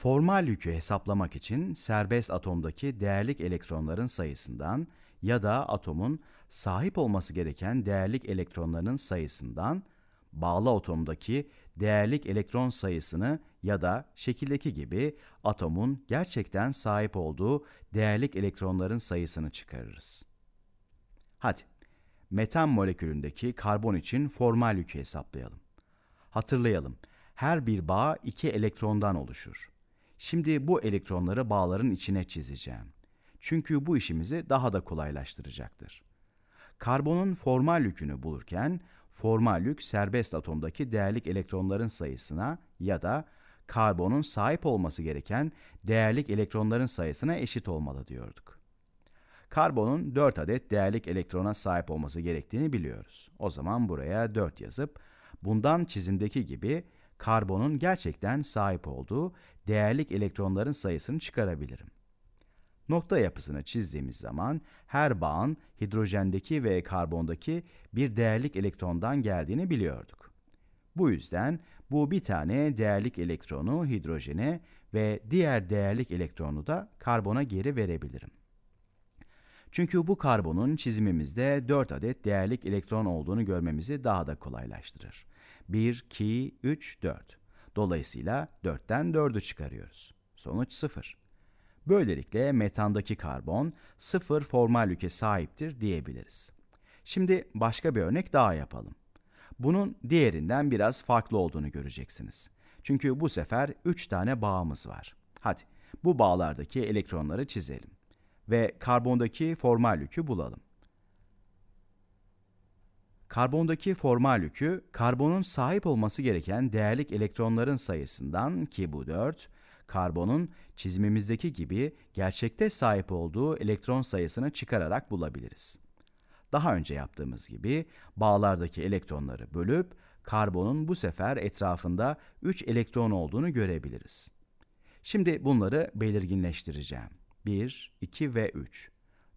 Formal yükü hesaplamak için serbest atomdaki değerlik elektronların sayısından ya da atomun sahip olması gereken değerlik elektronlarının sayısından bağlı atomdaki değerlik elektron sayısını ya da şekildeki gibi atomun gerçekten sahip olduğu değerlik elektronların sayısını çıkarırız. Hadi, metan molekülündeki karbon için formal yükü hesaplayalım. Hatırlayalım, her bir bağ iki elektrondan oluşur. Şimdi bu elektronları bağların içine çizeceğim. Çünkü bu işimizi daha da kolaylaştıracaktır. Karbonun formal yükünü bulurken formal yük serbest atomdaki değerlik elektronların sayısına ya da karbonun sahip olması gereken değerlik elektronların sayısına eşit olmalı diyorduk. Karbonun 4 adet değerlik elektrona sahip olması gerektiğini biliyoruz. O zaman buraya 4 yazıp bundan çizimdeki gibi karbonun gerçekten sahip olduğu değerlik elektronların sayısını çıkarabilirim. Nokta yapısını çizdiğimiz zaman her bağın hidrojendeki ve karbondaki bir değerlik elektrondan geldiğini biliyorduk. Bu yüzden bu bir tane değerlik elektronu hidrojene ve diğer değerlik elektronu da karbona geri verebilirim. Çünkü bu karbonun çizimimizde 4 adet değerlik elektron olduğunu görmemizi daha da kolaylaştırır. 1, 2, 3, 4. Dolayısıyla 4'ten 4'ü çıkarıyoruz. Sonuç 0. Böylelikle metandaki karbon 0 formal yüke sahiptir diyebiliriz. Şimdi başka bir örnek daha yapalım. Bunun diğerinden biraz farklı olduğunu göreceksiniz. Çünkü bu sefer 3 tane bağımız var. Hadi bu bağlardaki elektronları çizelim ve karbondaki formal yükü bulalım. Karbondaki formal yükü, karbonun sahip olması gereken değerlik elektronların sayısından ki bu 4, karbonun çizimimizdeki gibi gerçekte sahip olduğu elektron sayısını çıkararak bulabiliriz. Daha önce yaptığımız gibi bağlardaki elektronları bölüp karbonun bu sefer etrafında 3 elektron olduğunu görebiliriz. Şimdi bunları belirginleştireceğim. 1, 2 ve 3.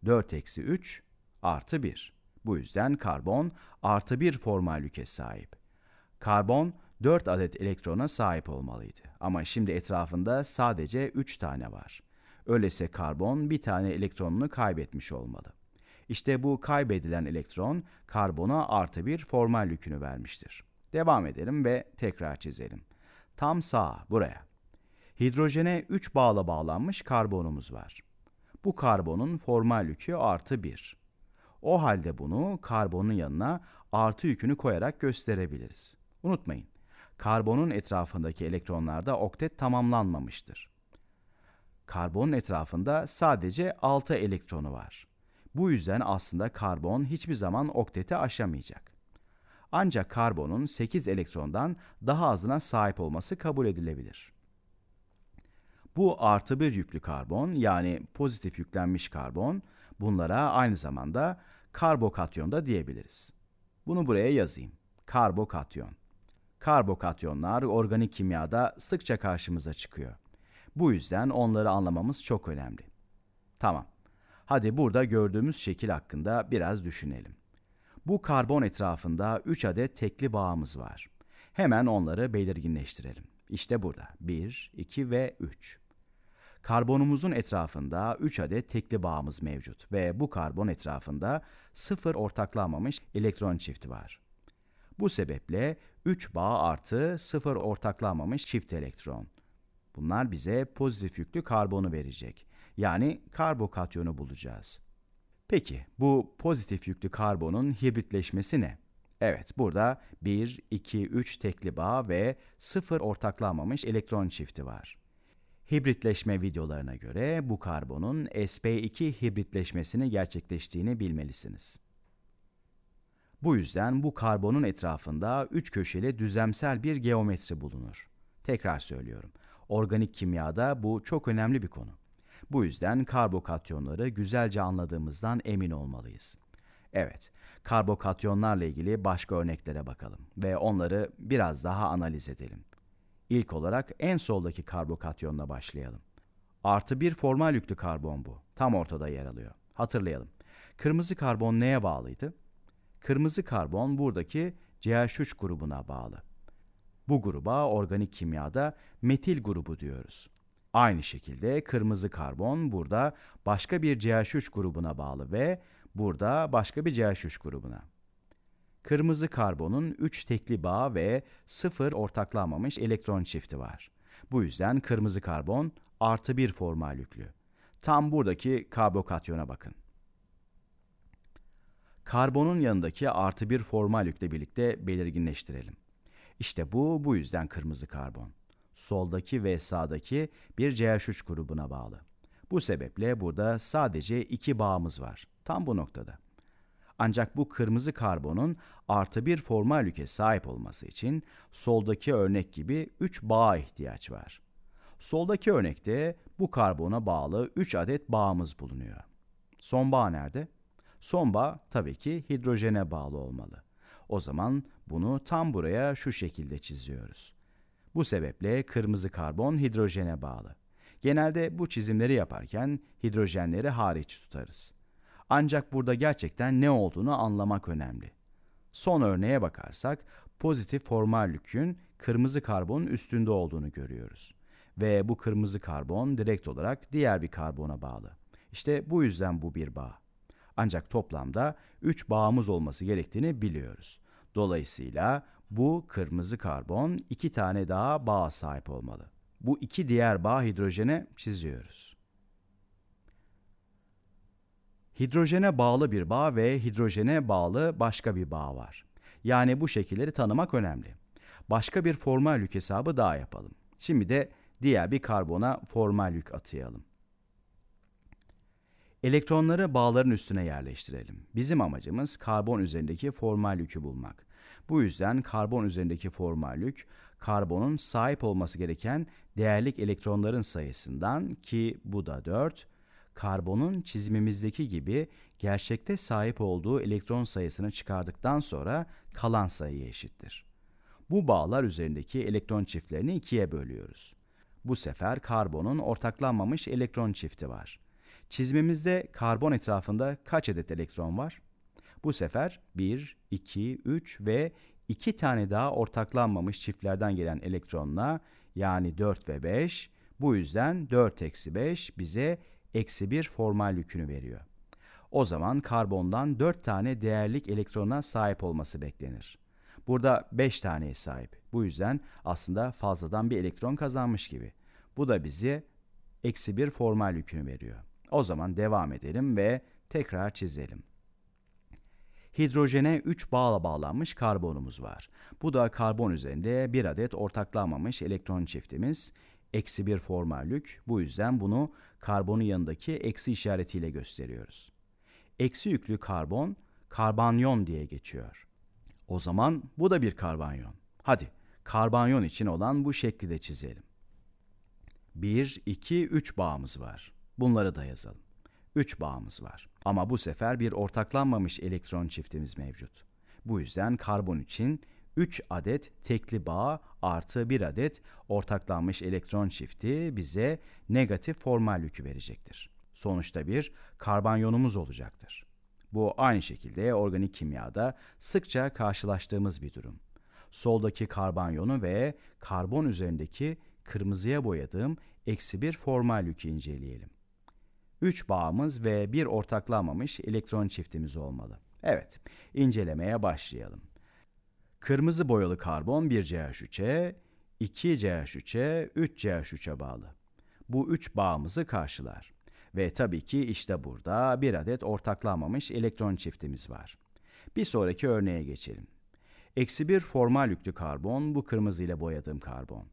4 eksi 3 artı 1. Bu yüzden karbon artı bir formal yüke sahip. Karbon 4 adet elektrona sahip olmalıydı. Ama şimdi etrafında sadece 3 tane var. Öyleyse karbon bir tane elektronunu kaybetmiş olmalı. İşte bu kaybedilen elektron karbona artı bir formal yükünü vermiştir. Devam edelim ve tekrar çizelim. Tam sağ buraya. Hidrojene 3 bağla bağlanmış karbonumuz var. Bu karbonun formal yükü artı 1. O halde bunu karbonun yanına artı yükünü koyarak gösterebiliriz. Unutmayın, karbonun etrafındaki elektronlarda oktet tamamlanmamıştır. Karbonun etrafında sadece 6 elektronu var. Bu yüzden aslında karbon hiçbir zaman okteti aşamayacak. Ancak karbonun 8 elektrondan daha azına sahip olması kabul edilebilir. Bu artı bir yüklü karbon yani pozitif yüklenmiş karbon Bunlara aynı zamanda karbokatyon da diyebiliriz. Bunu buraya yazayım. Karbokatyon. Karbokatyonlar organik kimyada sıkça karşımıza çıkıyor. Bu yüzden onları anlamamız çok önemli. Tamam. Hadi burada gördüğümüz şekil hakkında biraz düşünelim. Bu karbon etrafında 3 adet tekli bağımız var. Hemen onları belirginleştirelim. İşte burada 1, 2 ve 3. Karbonumuzun etrafında 3 adet tekli bağımız mevcut ve bu karbon etrafında 0 ortaklanmamış elektron çifti var. Bu sebeple 3 bağ artı 0 ortaklanmamış çift elektron. Bunlar bize pozitif yüklü karbonu verecek. Yani karbokatyonu bulacağız. Peki bu pozitif yüklü karbonun hibritleşmesi ne? Evet burada 1, 2, 3 tekli bağ ve 0 ortaklanmamış elektron çifti var. Hibritleşme videolarına göre bu karbonun sp2 hibritleşmesini gerçekleştiğini bilmelisiniz. Bu yüzden bu karbonun etrafında üç köşeli düzlemsel bir geometri bulunur. Tekrar söylüyorum. Organik kimyada bu çok önemli bir konu. Bu yüzden karbokatyonları güzelce anladığımızdan emin olmalıyız. Evet, karbokatyonlarla ilgili başka örneklere bakalım ve onları biraz daha analiz edelim. İlk olarak en soldaki karbokatyonla başlayalım. Artı bir formal yüklü karbon bu. Tam ortada yer alıyor. Hatırlayalım. Kırmızı karbon neye bağlıydı? Kırmızı karbon buradaki CH3 grubuna bağlı. Bu gruba organik kimyada metil grubu diyoruz. Aynı şekilde kırmızı karbon burada başka bir CH3 grubuna bağlı ve burada başka bir CH3 grubuna kırmızı karbonun 3 tekli bağ ve 0 ortaklanmamış elektron çifti var. Bu yüzden kırmızı karbon artı 1 formal yüklü. Tam buradaki karbokatyona bakın. Karbonun yanındaki artı 1 formal yükle birlikte belirginleştirelim. İşte bu, bu yüzden kırmızı karbon. Soldaki ve sağdaki bir CH3 grubuna bağlı. Bu sebeple burada sadece iki bağımız var. Tam bu noktada. Ancak bu kırmızı karbonun artı bir formal yüke sahip olması için soldaki örnek gibi 3 bağa ihtiyaç var. Soldaki örnekte bu karbona bağlı 3 adet bağımız bulunuyor. Son bağ nerede? Son bağ tabii ki hidrojene bağlı olmalı. O zaman bunu tam buraya şu şekilde çiziyoruz. Bu sebeple kırmızı karbon hidrojene bağlı. Genelde bu çizimleri yaparken hidrojenleri hariç tutarız. Ancak burada gerçekten ne olduğunu anlamak önemli. Son örneğe bakarsak pozitif formal lükün kırmızı karbonun üstünde olduğunu görüyoruz. Ve bu kırmızı karbon direkt olarak diğer bir karbona bağlı. İşte bu yüzden bu bir bağ. Ancak toplamda 3 bağımız olması gerektiğini biliyoruz. Dolayısıyla bu kırmızı karbon iki tane daha bağ sahip olmalı. Bu iki diğer bağ hidrojene çiziyoruz. Hidrojene bağlı bir bağ ve hidrojene bağlı başka bir bağ var. Yani bu şekilleri tanımak önemli. Başka bir formal yük hesabı daha yapalım. Şimdi de diğer bir karbona formal yük atayalım. Elektronları bağların üstüne yerleştirelim. Bizim amacımız karbon üzerindeki formal yükü bulmak. Bu yüzden karbon üzerindeki formal yük, karbonun sahip olması gereken değerlik elektronların sayısından ki bu da 4, karbonun çizimimizdeki gibi gerçekte sahip olduğu elektron sayısını çıkardıktan sonra kalan sayıya eşittir. Bu bağlar üzerindeki elektron çiftlerini ikiye bölüyoruz. Bu sefer karbonun ortaklanmamış elektron çifti var. Çizimimizde karbon etrafında kaç adet elektron var? Bu sefer 1, 2, 3 ve 2 tane daha ortaklanmamış çiftlerden gelen elektronla yani 4 ve 5 bu yüzden 4 eksi 5 bize eksi bir formal yükünü veriyor. O zaman karbondan 4 tane değerlik elektrona sahip olması beklenir. Burada 5 taneye sahip. Bu yüzden aslında fazladan bir elektron kazanmış gibi. Bu da bizi eksi bir formal yükünü veriyor. O zaman devam edelim ve tekrar çizelim. Hidrojene 3 bağla bağlanmış karbonumuz var. Bu da karbon üzerinde bir adet ortaklanmamış elektron çiftimiz, eksi bir forma lük. Bu yüzden bunu karbonun yanındaki eksi işaretiyle gösteriyoruz. Eksi yüklü karbon karbanyon diye geçiyor. O zaman bu da bir karbanyon. Hadi karbanyon için olan bu şekli de çizelim. 1, 2, 3 bağımız var. Bunları da yazalım. 3 bağımız var. Ama bu sefer bir ortaklanmamış elektron çiftimiz mevcut. Bu yüzden karbon için 3 adet tekli bağ artı 1 adet ortaklanmış elektron çifti bize negatif formal yükü verecektir. Sonuçta bir karbanyonumuz olacaktır. Bu aynı şekilde organik kimyada sıkça karşılaştığımız bir durum. Soldaki karbanyonu ve karbon üzerindeki kırmızıya boyadığım eksi bir formal yükü inceleyelim. 3 bağımız ve bir ortaklanmamış elektron çiftimiz olmalı. Evet, incelemeye başlayalım. Kırmızı boyalı karbon 1CH3'e, 2CH3'e, 3CH3'e bağlı. Bu üç bağımızı karşılar. Ve tabii ki işte burada bir adet ortaklanmamış elektron çiftimiz var. Bir sonraki örneğe geçelim. Eksi bir formal yüklü karbon bu kırmızıyla boyadığım karbon.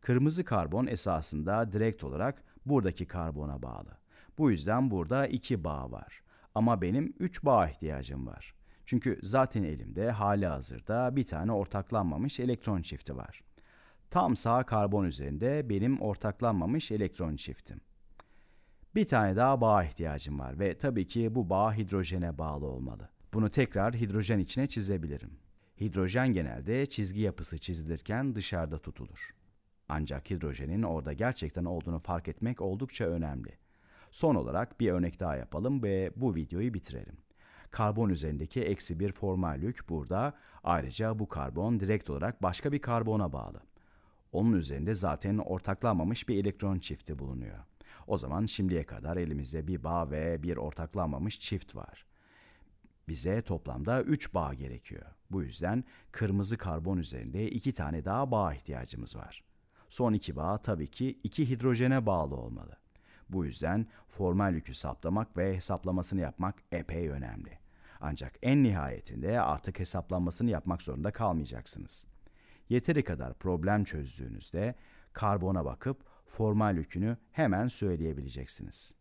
Kırmızı karbon esasında direkt olarak buradaki karbona bağlı. Bu yüzden burada iki bağ var. Ama benim üç bağ ihtiyacım var. Çünkü zaten elimde hali hazırda bir tane ortaklanmamış elektron çifti var. Tam sağ karbon üzerinde benim ortaklanmamış elektron çiftim. Bir tane daha bağ ihtiyacım var ve tabii ki bu bağ hidrojene bağlı olmalı. Bunu tekrar hidrojen içine çizebilirim. Hidrojen genelde çizgi yapısı çizilirken dışarıda tutulur. Ancak hidrojenin orada gerçekten olduğunu fark etmek oldukça önemli. Son olarak bir örnek daha yapalım ve bu videoyu bitirelim. Karbon üzerindeki eksi bir formal yük burada. Ayrıca bu karbon direkt olarak başka bir karbona bağlı. Onun üzerinde zaten ortaklanmamış bir elektron çifti bulunuyor. O zaman şimdiye kadar elimizde bir bağ ve bir ortaklanmamış çift var. Bize toplamda 3 bağ gerekiyor. Bu yüzden kırmızı karbon üzerinde 2 tane daha bağ ihtiyacımız var. Son iki bağ tabii ki 2 hidrojene bağlı olmalı. Bu yüzden formal yükü saplamak ve hesaplamasını yapmak epey önemli. Ancak en nihayetinde artık hesaplanmasını yapmak zorunda kalmayacaksınız. Yeteri kadar problem çözdüğünüzde karbona bakıp formal yükünü hemen söyleyebileceksiniz.